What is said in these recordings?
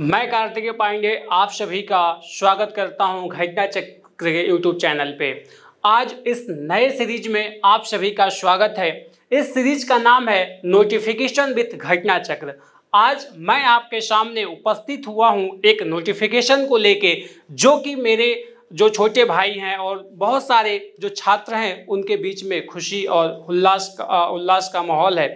मैं कार्तिक पांडे आप सभी का स्वागत करता हूं घटना चक्र के यूट्यूब चैनल पे आज इस नए सीरीज में आप सभी का स्वागत है इस सीरीज का नाम है नोटिफिकेशन विथ घटना चक्र आज मैं आपके सामने उपस्थित हुआ हूं एक नोटिफिकेशन को लेके जो कि मेरे जो छोटे भाई हैं और बहुत सारे जो छात्र हैं उनके बीच में खुशी और उल्लास का उल्लास का माहौल है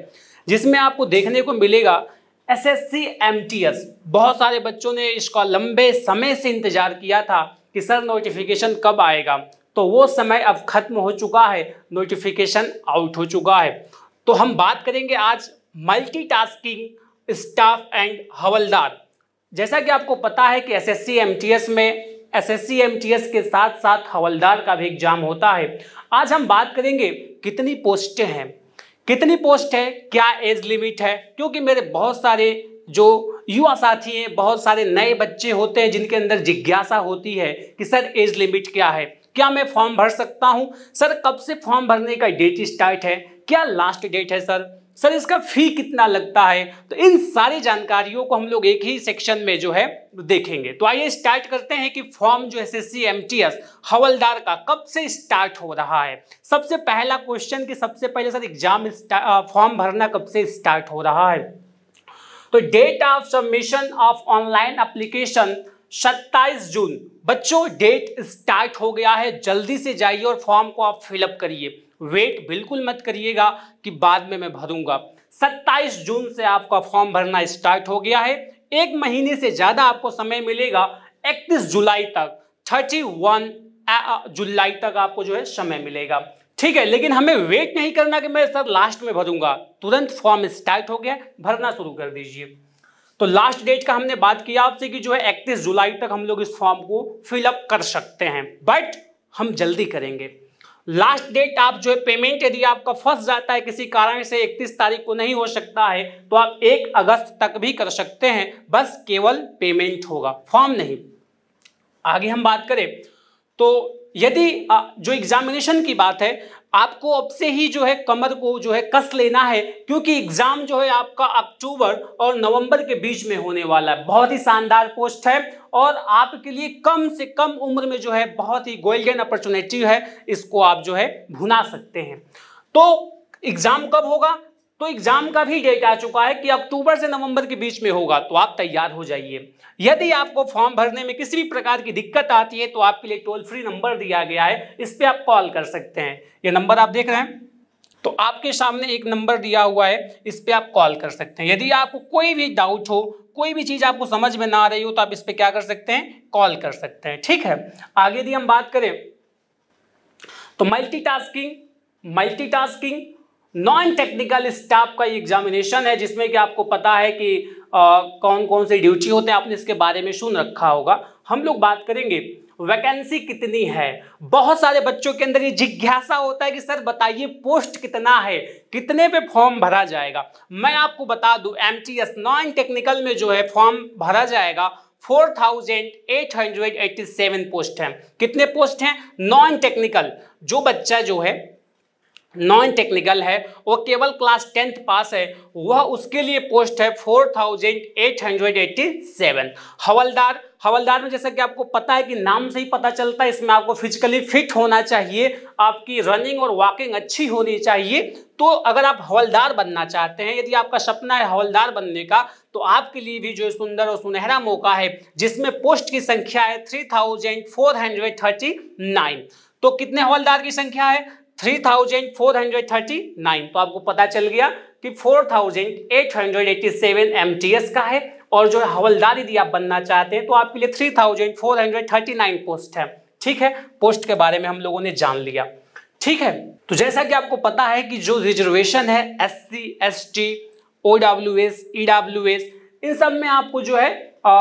जिसमें आपको देखने को मिलेगा S S C M T S बहुत सारे बच्चों ने इसका लंबे समय से इंतजार किया था कि सर नोटिफिकेशन कब आएगा तो वो समय अब खत्म हो चुका है नोटिफिकेशन आउट हो चुका है तो हम बात करेंगे आज मल्टीटास्किंग स्टाफ एंड हवलदार जैसा कि आपको पता है कि S S C M T S में S S C M T S के साथ साथ हवलदार का भी एग्जाम होता है आज हम बात करेंगे कितनी पोस्टें हैं कितनी पोस्ट है क्या एज लिमिट है क्योंकि मेरे बहुत सारे जो युवा साथी हैं बहुत सारे नए बच्चे होते हैं जिनके अंदर जिज्ञासा होती है कि सर एज लिमिट क्या है क्या मैं फॉर्म भर सकता हूँ सर कब से फॉर्म भरने का डेट स्टार्ट है क्या लास्ट डेट है सर सर इसका फी कितना लगता है तो इन सारी जानकारियों को हम लोग एक ही सेक्शन में जो है देखेंगे तो आइए स्टार्ट करते हैं कि फॉर्म जो S S C M T S हवलदार का कब से स्टार्ट हो रहा है सबसे पहला क्वेश्चन कि सबसे पहले सर एग्जाम फॉर्म भरना कब से स्टार्ट हो रहा है तो date of submission of online application 27 June बच्चों डेट स्टार्ट हो गया है जल्दी से जाइए और फॉर्म को आप फिलअप करिए वेट बिल्कुल मत करिएगा कि बाद में मैं भरूंगा 27 जून से आपका फॉर्म भरना स्टार्ट हो गया है एक महीने से ज़्यादा आपको समय मिलेगा 31 जुलाई तक 31 जुलाई तक आपको जो है समय मिलेगा ठीक है लेकिन हमें वेट नहीं करना कि मैं सर लास्ट में भरूंगा तुरंत फॉर्म स्टार्ट हो गया भरना शुरू कर दीजिए तो लास्ट डेट का हमने बात किया आपसे कि जो है इकतीस जुलाई तक हम लोग इस फॉर्म को फिलअप कर सकते हैं बट हम जल्दी करेंगे लास्ट डेट आप जो है पेमेंट यदि आपका फंस जाता है किसी कारण से 31 तारीख को नहीं हो सकता है तो आप 1 अगस्त तक भी कर सकते हैं बस केवल पेमेंट होगा फॉर्म नहीं आगे हम बात करें तो यदि जो एग्जामिनेशन की बात है आपको अब से ही जो है कमर को जो है कस लेना है क्योंकि एग्जाम जो है आपका अक्टूबर और नवंबर के बीच में होने वाला है बहुत ही शानदार पोस्ट है और आपके लिए कम से कम उम्र में जो है बहुत ही गोल्डन अपॉर्चुनिटी है इसको आप जो है भुना सकते हैं तो एग्जाम कब होगा तो एग्जाम का भी डेट आ चुका है कि अक्टूबर से नवंबर के बीच में होगा तो आप तैयार हो जाइए यदि आपको फॉर्म भरने में किसी भी प्रकार की दिक्कत आती है तो आपके लिए टोल फ्री नंबर दिया गया है इस पर आप कॉल कर सकते हैं ये नंबर आप देख रहे हैं तो आपके सामने एक नंबर दिया हुआ है इस पर आप कॉल कर सकते हैं यदि आपको कोई भी डाउट हो कोई भी चीज़ आपको समझ में ना आ रही हो तो आप इस पर क्या कर सकते हैं कॉल कर सकते हैं ठीक है आगे यदि हम बात करें तो multitasking multitasking non technical staff का एग्जामिनेशन है जिसमें कि आपको पता है कि आ, कौन कौन से ड्यूटी होते हैं आपने इसके बारे में सुन रखा होगा हम लोग बात करेंगे वैकेंसी कितनी है बहुत सारे बच्चों के अंदर ये जिज्ञासा होता है कि सर बताइए पोस्ट कितना है कितने पे फॉर्म भरा जाएगा मैं आपको बता दूं M T S non technical में जो है फॉर्म भरा जाएगा 4,887 पोस्ट हैं कितने पोस्ट हैं नॉन टेक्निकल जो बच्चा जो है नॉन टेक्निकल है वो केवल क्लास टेंथ पास है वह उसके लिए पोस्ट है four thousand eight hundred eighty seven हवलदार हवलदार में जैसा कि आपको पता है कि नाम से ही पता चलता है इसमें आपको फिजिकली फिट होना चाहिए आपकी रनिंग और वॉकिंग अच्छी होनी चाहिए तो अगर आप हवलदार बनना चाहते हैं यदि आपका सपना है हवलदार बनने का तो आपके लिए भी जो सुंदर और सुनहरा मौका है जिसमें पोस्ट की संख्या है three thousand four hundred thirty nine तो कितने हवलदार की संख्या है three thousand four hundred thirty nine तो आपको पता चल गया कि four thousand eight hundred eighty seven M T S का है और जो हवलदार यदि आप बनना चाहते हैं तो आपके लिए three thousand four hundred thirty nine post है ठीक है पोस्ट के बारे में हम लोगों ने जान लिया ठीक है तो जैसा कि आपको पता है कि जो रिजर्वेशन है S C S T O W S E W S इन सब में आपको जो है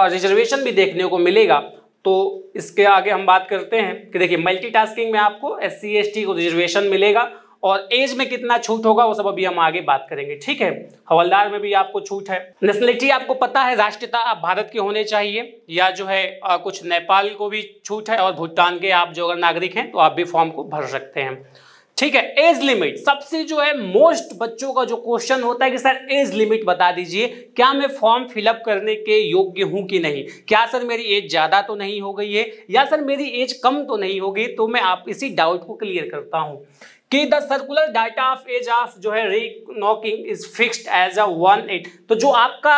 रिजर्वेशन भी देखने को मिलेगा तो इसके आगे हम बात करते हैं कि देखिए मल्टीटास्किंग में आपको एस सी एस टी को रिजर्वेशन मिलेगा और एज में कितना छूट होगा वो सब अभी हम आगे बात करेंगे ठीक है हवलदार में भी आपको छूट है नेशनलिटी आपको पता है राष्ट्रीयता आप भारत के होने चाहिए या जो है आ, कुछ नेपाल को भी छूट है और भूटान के आप जो अगर नागरिक हैं तो आप भी फॉर्म को भर सकते हैं ठीक है एज लिमिट सबसे जो है मोस्ट बच्चों का जो क्वेश्चन होता है कि सर एज लिमिट बता दीजिए क्या मैं फॉर्म फिलअप करने के योग्य हूं कि नहीं क्या सर मेरी एज ज़्यादा तो नहीं हो गई है या सर मेरी एज कम तो नहीं हो गई तो मैं आप इसी डाउट को क्लियर करता हूं कि the circular data of age of जो है reckoning is fix as a one eight तो जो आपका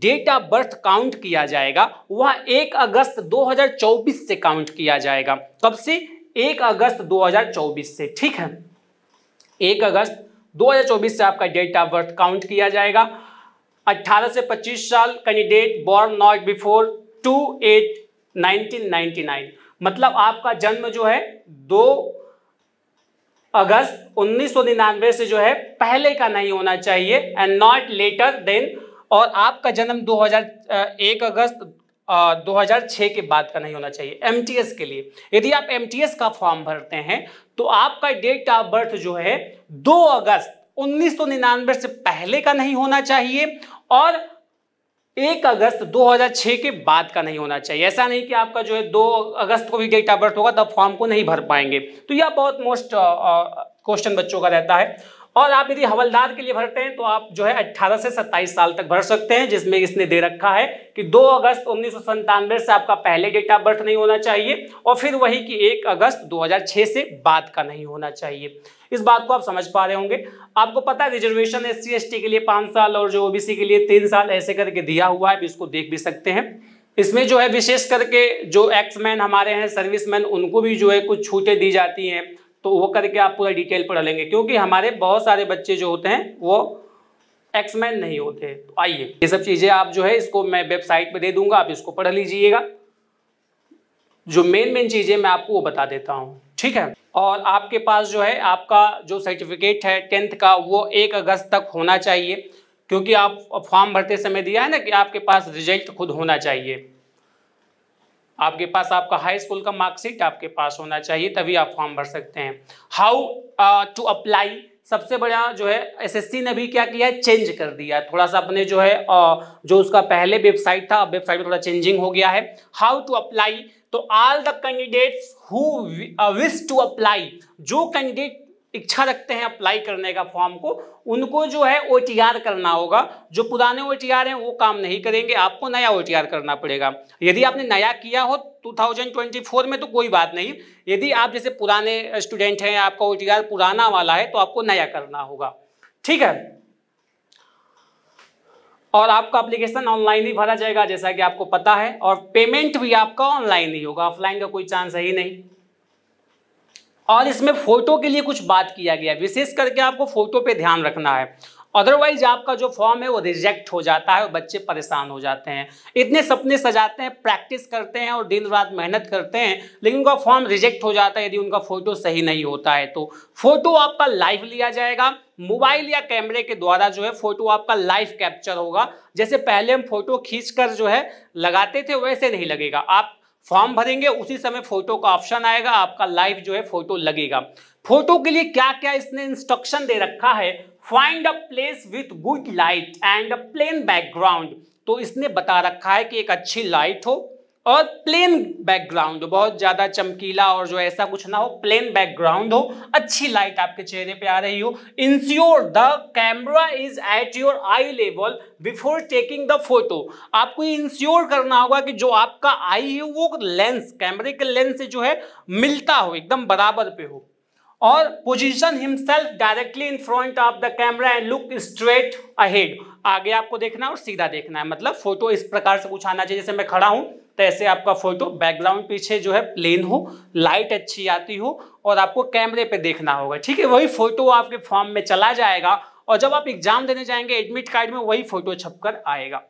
डेट ऑफ बर्थ काउंट किया जाएगा वह एक अगस्त 2024 से काउंट किया जाएगा कब से एक अगस्त 2024 से ठीक है एक अगस्त 2024 से आपका डेट ऑफ बर्थ काउंट किया जाएगा 18 से 25 साल candidate born not before two eight 1999 मतलब आपका जन्म जो है दो अगस्त निन्यानवे से जो है पहले का नहीं होना चाहिए एंड नॉट लेटर देन और आपका जन्म 2001 अगस्त 2006 के बाद का नहीं होना चाहिए एम के लिए यदि आप एम का फॉर्म भरते हैं तो आपका डेट ऑफ बर्थ जो है 2 अगस्त 1999 से पहले का नहीं होना चाहिए और एक अगस्त 2006 के बाद का नहीं होना चाहिए ऐसा नहीं कि आपका जो है दो अगस्त को भी डेट ऑफ बर्थ होगा तब फॉर्म को नहीं भर पाएंगे तो यह बहुत मोस्ट क्वेश्चन बच्चों का रहता है और आप यदि हवलदार के लिए भरते हैं तो आप जो है 18 से 27 साल तक भर सकते हैं जिसमें इसने दे रखा है कि 2 अगस्त उन्नीस से आपका पहले डेट ऑफ बर्थ नहीं होना चाहिए और फिर वही कि 1 अगस्त 2006 से बाद का नहीं होना चाहिए इस बात को आप समझ पा रहे होंगे आपको पता है रिजर्वेशन एस सी के लिए पाँच साल और जो ओ के लिए तीन साल ऐसे करके दिया हुआ है इसको देख भी सकते हैं इसमें जो है विशेष करके जो एक्समैन हमारे हैं सर्विसमैन उनको भी जो है कुछ छूटें दी जाती हैं तो वो करके आप पूरा डिटेल पढ़ लेंगे क्योंकि हमारे बहुत सारे बच्चे जो होते हैं वो एक्समैन नहीं होते तो आइए ये सब चीज़ें आप जो है इसको मैं वेबसाइट पर दे दूंगा आप इसको पढ़ लीजिएगा जो मेन मेन चीज़ें मैं आपको वो बता देता हूँ ठीक है और आपके पास जो है आपका जो सर्टिफिकेट है टेंथ का वो एक अगस्त तक होना चाहिए क्योंकि आप फॉर्म भरते समय दिया है ना कि आपके पास रिजल्ट खुद होना चाहिए आपके पास आपका हाई स्कूल का मार्कशीट आपके पास होना चाहिए तभी आप फॉर्म भर सकते हैं हाउ टू अप्लाई सबसे बड़ा जो है एसएससी ने भी क्या किया है चेंज कर दिया थोड़ा सा अपने जो है uh, जो उसका पहले वेबसाइट था वेबसाइट में थोड़ा चेंजिंग हो गया है हाउ टू अप्लाई तो all the candidates who wish to apply जो कैंडिडेट इच्छा रखते हैं अप्लाई करने का फॉर्म को उनको जो है ओ करना होगा जो पुराने ओ हैं वो काम नहीं करेंगे आपको नया ओ करना पड़ेगा यदि आपने नया किया हो 2024 में तो कोई बात नहीं यदि आप जैसे पुराने स्टूडेंट हैं आपका ओ पुराना वाला है तो आपको नया करना होगा ठीक है और आपका अप्लीकेशन ऑनलाइन ही भरा जाएगा जैसा कि आपको पता है और पेमेंट भी आपका ऑनलाइन ही होगा ऑफलाइन का कोई चांस है ही नहीं और इसमें फोटो के लिए कुछ बात किया गया विशेष करके आपको फोटो पे ध्यान रखना है अदरवाइज आपका जो फॉर्म है वो रिजेक्ट हो जाता है और बच्चे परेशान हो जाते हैं इतने सपने सजाते हैं प्रैक्टिस करते हैं और दिन रात मेहनत करते हैं लेकिन उनका फॉर्म रिजेक्ट हो जाता है यदि उनका फोटो सही नहीं होता है तो फोटो आपका लाइव लिया जाएगा मोबाइल या कैमरे के द्वारा जो है फोटो आपका लाइव कैप्चर होगा जैसे पहले हम फोटो खींच कर जो है लगाते थे वैसे नहीं लगेगा आप फॉर्म भरेंगे उसी समय फोटो का ऑप्शन आएगा आपका लाइव जो है फोटो लगेगा फोटो के लिए क्या क्या इसने इंस्ट्रक्शन दे रखा है find a place with good light and a plain background तो इसने बता रखा है कि एक अच्छी लाइट हो और प्लेन बैकग्राउंड हो बहुत ज़्यादा चमकीला और जो ऐसा कुछ ना हो प्लेन बैकग्राउंड हो अच्छी लाइट आपके चेहरे पे आ रही हो ensure the camera is at your eye level before taking the photo आपको ये इंश्योर करना होगा कि जो आपका आई है वो लेंस कैमरे के लेंस से जो है मिलता हो एकदम बराबर पे हो और position himself directly in front of the camera and look straight ahead आगे आपको देखना है और सीधा देखना है मतलब फोटो इस प्रकार से कुछ आना चाहिए जैसे मैं खड़ा हूं तो ऐसे आपका फोटो बैकग्राउंड पीछे जो है प्लेन हो लाइट अच्छी आती हो और आपको कैमरे पे देखना होगा ठीक है वही फोटो आपके फॉर्म में चला जाएगा और जब आप एग्जाम देने जाएंगे एडमिट कार्ड में वही फोटो छपकर आएगा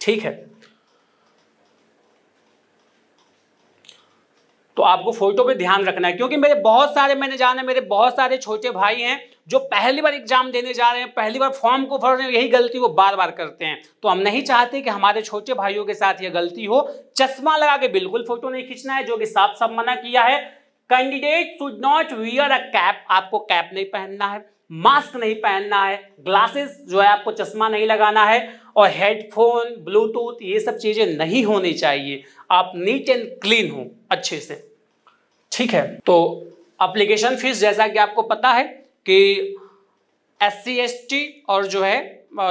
ठीक है तो आपको फोटो पे ध्यान रखना है क्योंकि मेरे बहुत सारे मैंने जाना मेरे बहुत सारे छोटे भाई हैं जो पहली बार एग्जाम देने जा रहे हैं पहली बार फॉर्म को भर रहे हैं यही गलती वो बार बार करते हैं तो हम नहीं चाहते कि हमारे छोटे भाइयों के साथ ये गलती हो चश्मा लगा के बिल्कुल फोटो नहीं खींचना है जो कि साफ साफ मना किया है candidate should not wear a cap आपको कैप नहीं पहनना है मास्क नहीं पहनना है ग्लासेस जो है आपको चश्मा नहीं लगाना है और हेडफोन ब्लूटूथ ये सब चीज़ें नहीं होनी चाहिए आप नीट एंड क्लीन हो अच्छे से ठीक है तो अप्लीकेशन फीस जैसा कि आपको पता है कि एस सी और जो है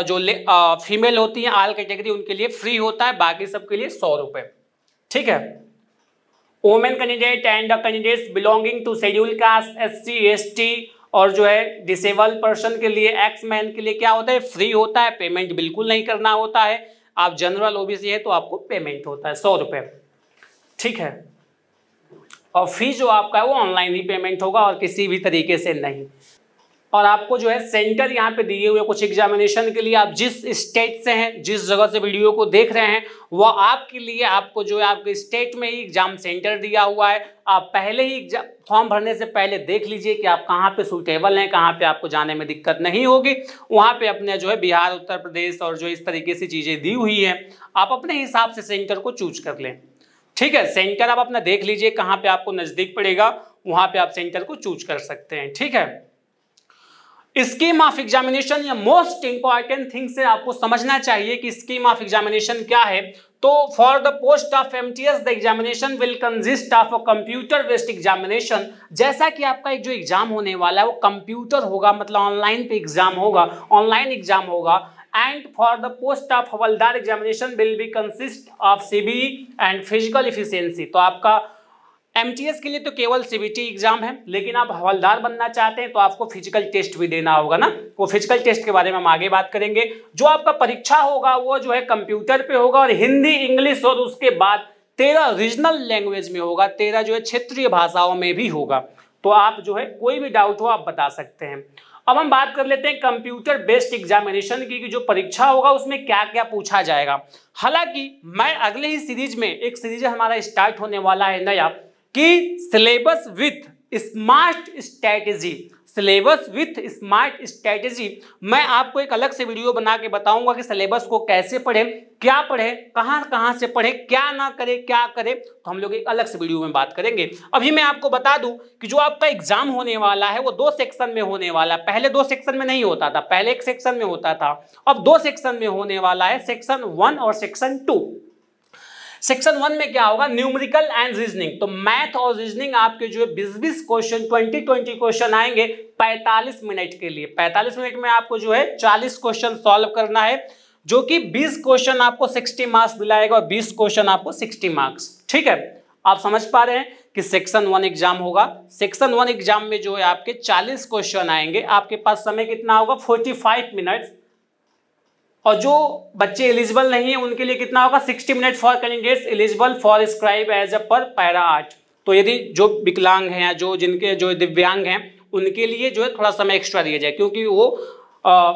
जो आ, फीमेल होती हैं आल कैटेगरी उनके लिए फ्री होता है बाकी सबके लिए सौ रुपये ठीक है women candidate and candidate belonging to schedule caste S C S T और जो है डिसेबल पर्सन के लिए एक्स मैन के लिए क्या होता है फ्री होता है पेमेंट बिल्कुल नहीं करना होता है आप जनरल ओबीसी है तो आपको पेमेंट होता है सौ रुपये ठीक है और फी जो आपका है वो ऑनलाइन ही पेमेंट होगा और किसी भी तरीके से नहीं और आपको जो है सेंटर यहाँ पे दिए हुए कुछ एग्जामिनेशन के लिए आप जिस स्टेट से हैं जिस जगह से वीडियो को देख रहे हैं वह आपके लिए आपको जो है आपके स्टेट में ही एग्जाम सेंटर दिया हुआ है आप पहले ही फॉर्म भरने से पहले देख लीजिए कि आप कहाँ पे सूटेबल हैं कहाँ पे आपको जाने में दिक्कत नहीं होगी वहाँ पे अपने जो है बिहार उत्तर प्रदेश और जो इस तरीके से चीज़ें दी हुई हैं आप अपने हिसाब से सेंटर को चूज कर लें ठीक है सेंटर आप अपना देख लीजिए कहाँ पे आपको नजदीक पड़ेगा वहां पे आप सेंटर को चूज कर सकते हैं ठीक है स्कीम ऑफ एग्जामिनेशन या मोस्ट इंपॉर्टेंट थिंग से आपको समझना चाहिए कि स्कीम ऑफ एग्जामिनेशन क्या है तो for the post of M T S the examination will consist of a computer based examination जैसा कि आपका एक जो एग्जाम होने वाला है वो कंप्यूटर होगा मतलब ऑनलाइन पे एग्जाम होगा ऑनलाइन एग्जाम होगा and for the post of हवलदार examination will be consist of CBE and physical efficiency तो आपका एम के लिए तो केवल सीबीटी एग्जाम है लेकिन आप हवलदार बनना चाहते हैं तो आपको फिजिकल टेस्ट भी देना होगा ना वो फिजिकल टेस्ट के बारे में हम आगे बात करेंगे जो आपका परीक्षा होगा वो जो है कंप्यूटर पे होगा और हिंदी इंग्लिश और उसके बाद तेरह रीजनल लैंग्वेज में होगा तेरह जो है क्षेत्रीय भाषाओं में भी होगा तो आप जो है कोई भी डाउट हो आप बता सकते हैं अब हम बात कर लेते हैं कंप्यूटर बेस्ड एग्जामिनेशन की कि जो परीक्षा होगा उसमें क्या क्या पूछा जाएगा हालांकि मैं अगले ही सीरीज में एक सीरीज हमारा स्टार्ट होने वाला है नया कि syllabus with smart strategy syllabus with smart strategy मैं आपको एक अलग से वीडियो बना के बताऊंगा कि सिलेबस को कैसे पढ़ें क्या पढ़ें कहाँ कहाँ से पढ़ें क्या ना करें क्या करें तो हम लोग एक अलग से वीडियो में बात करेंगे अभी मैं आपको बता दूं कि जो आपका एग्जाम होने वाला है वो दो सेक्शन में होने वाला है पहले दो सेक्शन में नहीं होता था पहले एक सेक्शन में होता था अब दो सेक्शन में होने वाला है सेक्शन वन और सेक्शन टू सेक्शन वन में क्या होगा न्यूमरिकल एंड रीजनिंग तो मैथ और रीजनिंग आपके जो है बीस बीस क्वेश्चन ट्वेंटी ट्वेंटी क्वेश्चन आएंगे पैंतालीस मिनट के लिए पैंतालीस मिनट में आपको जो है चालीस क्वेश्चन सॉल्व करना है जो कि 20 क्वेश्चन आपको 60 मार्क्स दिलाएगा और 20 क्वेश्चन आपको 60 मार्क्स ठीक है आप समझ पा रहे हैं कि सेक्शन वन एग्जाम होगा सेक्शन वन एग्जाम में जो है आपके 40 क्वेश्चन आएंगे आपके पास समय कितना होगा 45 मिनट्स और जो बच्चे एलिजिबल नहीं है उनके लिए कितना होगा 60 minute for candidates eligible for scribe as a per para art तो यदि जो विकलांग हैं या जो जिनके जो दिव्यांग हैं उनके लिए जो है थोड़ा समय एक्स्ट्रा दिया जाए क्योंकि वो आ,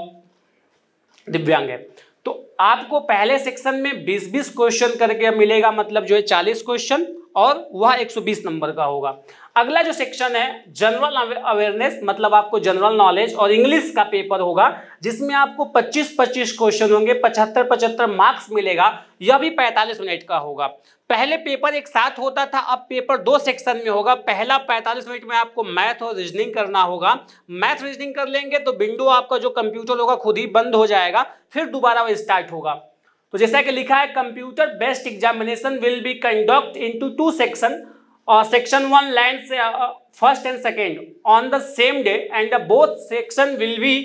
दिव्यांग है तो आपको पहले सेक्शन में 20-20 क्वेश्चन करके मिलेगा मतलब जो है 40 क्वेश्चन और वह 120 नंबर का होगा अगला जो सेक्शन है जनरल अवेयरनेस मतलब आपको जनरल नॉलेज और इंग्लिश का पेपर होगा जिसमें आपको 25-25 क्वेश्चन होंगे 75-75 मार्क्स मिलेगा यह भी 45 मिनट का होगा पहले पेपर एक साथ होता था अब पेपर दो सेक्शन में होगा पहला 45 मिनट में आपको मैथ और रीजनिंग करना होगा मैथ रीजनिंग कर लेंगे तो विंडो आपका जो कंप्यूटर होगा खुद ही बंद हो जाएगा फिर दोबारा वह स्टार्ट होगा तो जैसा कि लिखा है computer based examination will be conduct into two section और सेक्शन वन लाइन से first and second on the same day and both section will be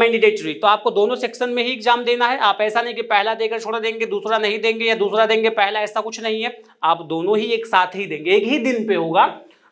mandatory तो आपको दोनों सेक्शन में ही एग्जाम देना है आप ऐसा नहीं कि पहला देकर छोड़ा देंगे दूसरा नहीं देंगे या दूसरा देंगे पहला ऐसा कुछ नहीं है आप दोनों ही एक साथ ही देंगे एक ही दिन पे होगा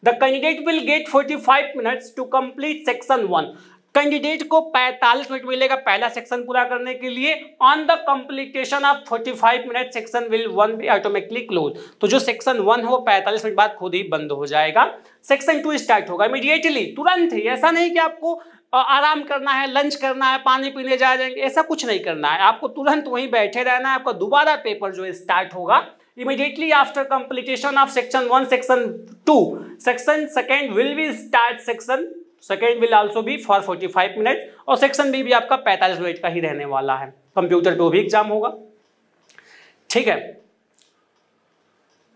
the candidate will get 45 minutes to complete section one candidate को 45 मिनट मिलेगा पहला सेक्शन पूरा करने के लिए on the completion of 45 five minute section will one be automatically close तो जो सेक्शन वन है वो 45 मिनट बाद खुद ही बंद हो जाएगा सेक्शन टू स्टार्ट होगा इमीडिएटली तुरंत ही ऐसा नहीं कि आपको आराम करना है लंच करना है पानी पीने जा जाएंगे ऐसा कुछ नहीं करना है आपको तुरंत वहीं बैठे रहना है आपका दोबारा पेपर जो स्टार्ट होगा immediately after completion of section one section two section second will be start section second will also भी फॉर फाइव मिनट और सेक्शन बी भी आपका पैंतालीस मिनट का ही रहने वाला है कंप्यूटर पे वो भी एग्जाम होगा ठीक है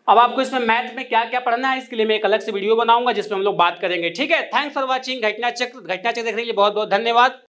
अब आपको इसमें मैथ में क्या क्या पढ़ना है इसके लिए मैं एक अलग से वीडियो बनाऊंगा जिसमें हम लोग बात करेंगे ठीक है थैंक्स फॉर वॉचिंग घटना चक्र घटना चक्र देखने के लिए बहुत बहुत धन्यवाद